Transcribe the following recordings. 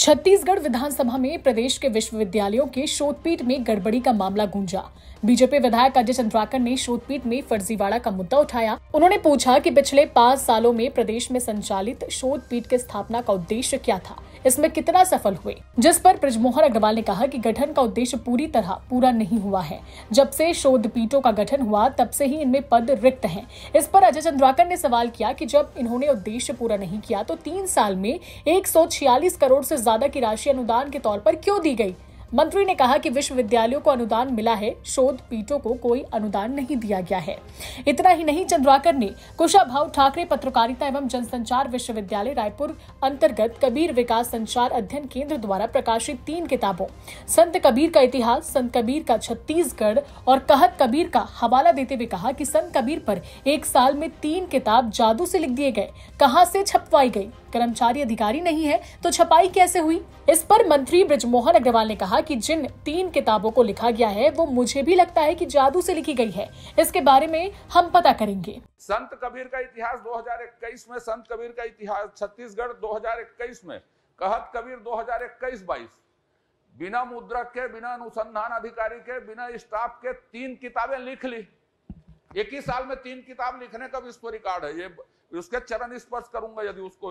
छत्तीसगढ़ विधानसभा में प्रदेश के विश्वविद्यालयों के शोधपीठ में गड़बड़ी का मामला गूंजा बीजेपी विधायक अजय चंद्राकर ने शोधपीठ में फर्जीवाड़ा का मुद्दा उठाया उन्होंने पूछा कि पिछले पाँच सालों में प्रदेश में संचालित शोधपीठ की स्थापना का उद्देश्य क्या था इसमें कितना सफल हुए जिस पर ब्रजमोहन अग्रवाल ने कहा कि गठन का उद्देश्य पूरी तरह पूरा नहीं हुआ है जब से शोध पीठों का गठन हुआ तब से ही इनमें पद रिक्त हैं इस पर अजय चंद्राकर ने सवाल किया कि जब इन्होंने उद्देश्य पूरा नहीं किया तो तीन साल में एक करोड़ से ज्यादा की राशि अनुदान के तौर पर क्यों दी गई मंत्री ने कहा कि विश्वविद्यालयों को अनुदान मिला है शोध पीठों को कोई अनुदान नहीं दिया गया है इतना ही नहीं चंद्राकर ने कुशाभा ठाकरे पत्रकारिता एवं जनसंचार विश्वविद्यालय रायपुर अंतर्गत कबीर विकास संचार अध्ययन केंद्र द्वारा प्रकाशित तीन किताबों संत कबीर का इतिहास संत कबीर का छत्तीसगढ़ और कहत कबीर का हवाला देते हुए कहा कि संत कबीर पर एक साल में तीन किताब जादू से लिख दिए गए कहां से छपवाई गई कर्मचारी अधिकारी नहीं है तो छपाई कैसे हुई इस पर मंत्री ब्रजमोहन अग्रवाल ने कहा कि जिन तीन किताबों को लिखा गया है वो मुझे भी लगता है कि जादू से लिखी गई है इसके बारे में हम पता करेंगे संत कबीर का इतिहास 2021 में संत कबीर का इतिहास छत्तीसगढ़ 2021 में कहत कबीर 2021-22 बिना मुद्रक के बिना अनुसंधान अधिकारी के बिना स्टाफ के तीन किताबें लिख ली एक ही साल में तीन किताब लिखने का इसको रिकॉर्ड है ये उसके चरण स्पर्श करूंगा यदि उसको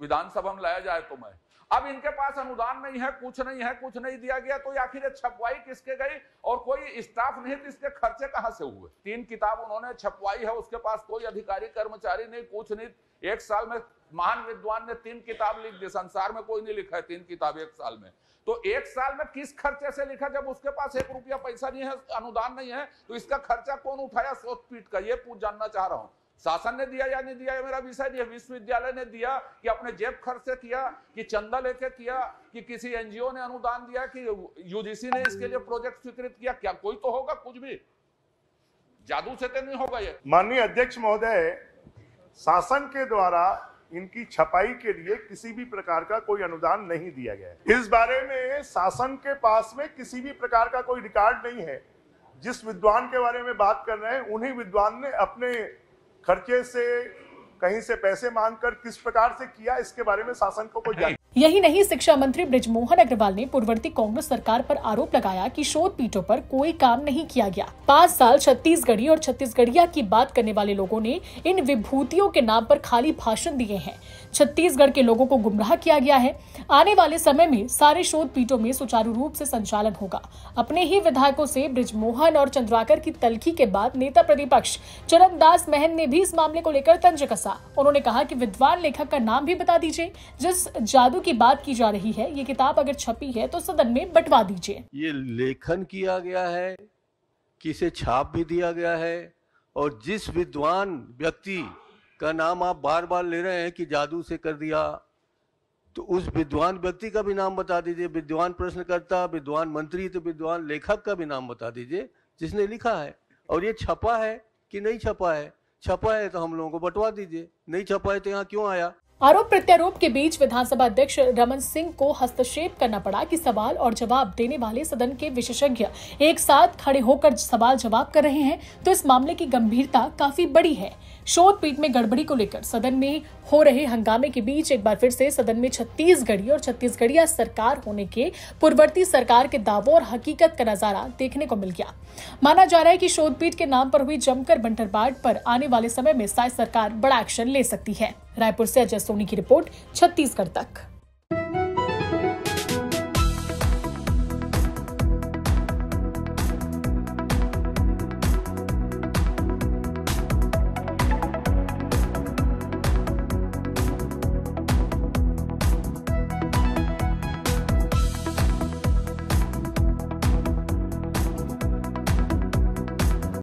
विधानसभा में लाया जाए तो मैं अब इनके पास अनुदान नहीं है कुछ नहीं है कुछ नहीं दिया गया तो आखिर छपवाई किसके गई और कोई स्टाफ नहीं तो इसके खर्चे कहां से हुए तीन किताब उन्होंने छपवाई है उसके पास कोई अधिकारी कर्मचारी नहीं कुछ नहीं एक साल में महान विद्वान ने तीन किताब लिख दी संसार में कोई नहीं लिखा है तीन किताब एक साल में तो एक साल में किस खर्चे से लिखा जब उसके पास एक रुपया पैसा नहीं है अनुदान नहीं है तो इसका खर्चा कौन उठाया सोच पीट का ये पूछ जानना चाह रहा हूँ शासन ने दिया या नहीं दिया ये मेरा विषय नहीं है विश्वविद्यालय ने दिया कि अपने जेब खर्च से किया कि चंदा लेके किया कि किसी एनजीओ ने अनुदान दिया कि यूजीसी ने इसके लिए प्रोजेक्ट स्वीकृत किया क्या कोई तो होगा कुछ भी जादू से तो नहीं होगा ये माननीय अध्यक्ष महोदय शासन के द्वारा इनकी छपाई के लिए किसी भी प्रकार का कोई अनुदान नहीं दिया गया इस बारे में शासन के पास में किसी भी प्रकार का कोई रिकॉर्ड नहीं है जिस विद्वान के बारे में बात कर रहे हैं उन्हीं विद्वान ने अपने खर्चे से कहीं से पैसे मांगकर किस प्रकार से किया इसके बारे में शासन को कोई यही नहीं शिक्षा मंत्री ब्रिजमोहन अग्रवाल ने पूर्ववर्ती कांग्रेस सरकार पर आरोप लगाया कि शोध पीठों पर कोई काम नहीं किया गया पाँच साल छत्तीसगढ़ी और छत्तीसगढ़िया की बात करने वाले लोगों ने इन विभूतियों के नाम पर खाली भाषण दिए हैं छत्तीसगढ़ के लोगों को गुमराह किया गया है आने वाले समय में सारे शोध पीठों में सुचारू रूप से संचालन होगा अपने ही विधायकों से ब्रिजमोहन और चंद्राकर की तलखी के बाद नेता प्रतिपक्ष चरणदास महन ने भी इस मामले को लेकर तंज कसा उन्होंने कहा की विद्वान लेखक का नाम भी बता दीजिए जिस जादू मजनू की बात की जा रही है ये किताब अगर छपी है तो सदन में बंटवा दीजिए ये लेखन किया गया है किसे छाप भी दिया गया है और जिस विद्वान व्यक्ति का नाम आप बार बार ले रहे हैं कि जादू से कर दिया तो उस विद्वान व्यक्ति का भी नाम बता दीजिए विद्वान प्रश्नकर्ता विद्वान मंत्री तो विद्वान लेखक का भी नाम बता दीजिए जिसने लिखा है और ये छपा है कि नहीं छपा है छपा है तो हम लोगों को बंटवा दीजिए नहीं छपा है तो यहाँ क्यों आया आरोप प्रत्यारोप के बीच विधानसभा अध्यक्ष रमन सिंह को हस्तक्षेप करना पड़ा कि सवाल और जवाब देने वाले सदन के विशेषज्ञ एक साथ खड़े होकर सवाल जवाब कर रहे हैं तो इस मामले की गंभीरता काफी बड़ी है शोध पीठ में गड़बड़ी को लेकर सदन में हो रहे हंगामे के बीच एक बार फिर से सदन में छत्तीसगढ़ी और छत्तीसगढ़िया सरकार होने के पूर्ववर्ती सरकार के दावों और हकीकत का नजारा देखने को मिल गया माना जा रहा है कि शोधपीठ के नाम पर हुई जमकर बंटरबाट पर आने वाले समय में साय सरकार बड़ा एक्शन ले सकती है रायपुर से अजय सोनी की रिपोर्ट छत्तीसगढ़ तक